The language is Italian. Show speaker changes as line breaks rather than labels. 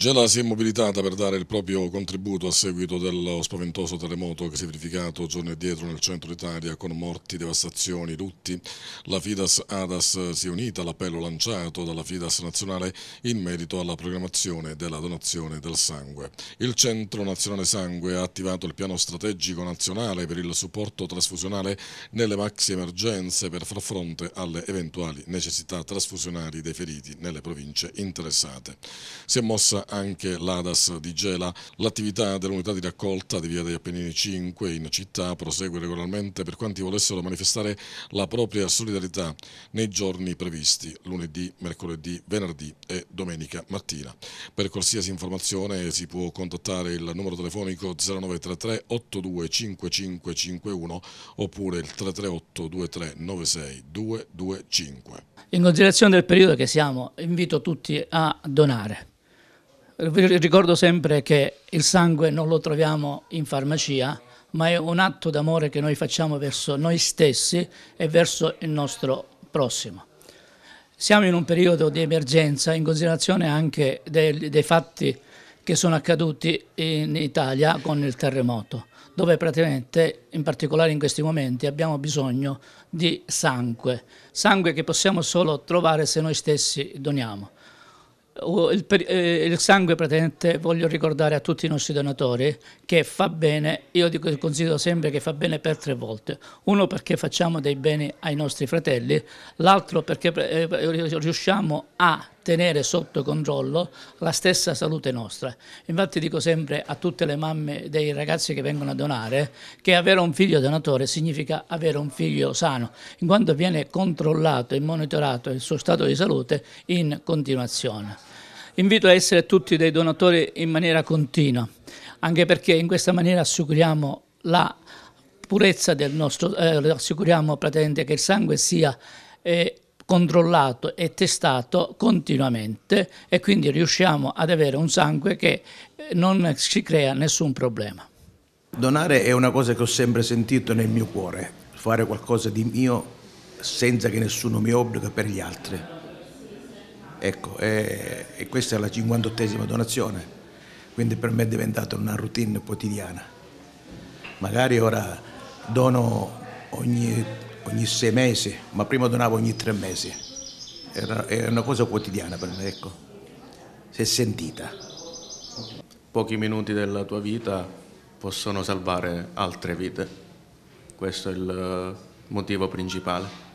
Gela si è mobilitata per dare il proprio contributo a seguito dello spaventoso terremoto che si è verificato giorni addietro nel centro d'Italia con morti, devastazioni, lutti. La Fidas Adas si è unita all'appello lanciato dalla Fidas nazionale in merito alla programmazione della donazione del sangue. Il Centro Nazionale Sangue ha attivato il piano strategico nazionale per il supporto trasfusionale nelle maxi emergenze per far fronte alle eventuali necessità trasfusionali dei feriti nelle province interessate. Si è mossa anche l'ADAS di Gela. L'attività dell'unità di raccolta di via degli Appennini 5 in città prosegue regolarmente per quanti volessero manifestare la propria solidarietà nei giorni previsti, lunedì, mercoledì, venerdì e domenica mattina. Per qualsiasi informazione si può contattare il numero telefonico 0933 825551 oppure il 338 2396 225.
In considerazione del periodo che siamo, invito tutti a donare. Ricordo sempre che il sangue non lo troviamo in farmacia, ma è un atto d'amore che noi facciamo verso noi stessi e verso il nostro prossimo. Siamo in un periodo di emergenza in considerazione anche dei, dei fatti che sono accaduti in Italia con il terremoto, dove praticamente, in particolare in questi momenti, abbiamo bisogno di sangue, sangue che possiamo solo trovare se noi stessi doniamo il, eh, il, sangue praticamente voglio ricordare a tutti i nostri donatori che fa bene, io dico, considero sempre che fa bene per tre volte, uno perché facciamo dei beni ai nostri fratelli, l'altro perché eh, eh riusciamo a tenere sotto controllo la stessa salute nostra. Infatti dico sempre a tutte le mamme dei ragazzi che vengono a donare che avere un figlio donatore significa avere un figlio sano, in quanto viene controllato e monitorato il suo stato di salute in continuazione. Invito a essere tutti dei donatori in maniera continua, anche perché in questa maniera assicuriamo la purezza del nostro, eh, assicuriamo praticamente che il sangue sia eh, controllato e testato continuamente e quindi riusciamo ad avere un sangue che eh, non ci crea nessun problema.
Donare è una cosa che ho sempre sentito nel mio cuore, fare qualcosa di mio senza che nessuno mi obbliga per gli altri. Ecco, e, e questa è la 58esima donazione, quindi per me è diventata una routine quotidiana. Magari ora dono ogni ogni sei mesi, ma prima donavo ogni tre mesi. Era, era una cosa quotidiana per me, ecco. Si è sentita. Pochi minuti della tua vita possono salvare altre vite. Questo è il eh, motivo principale.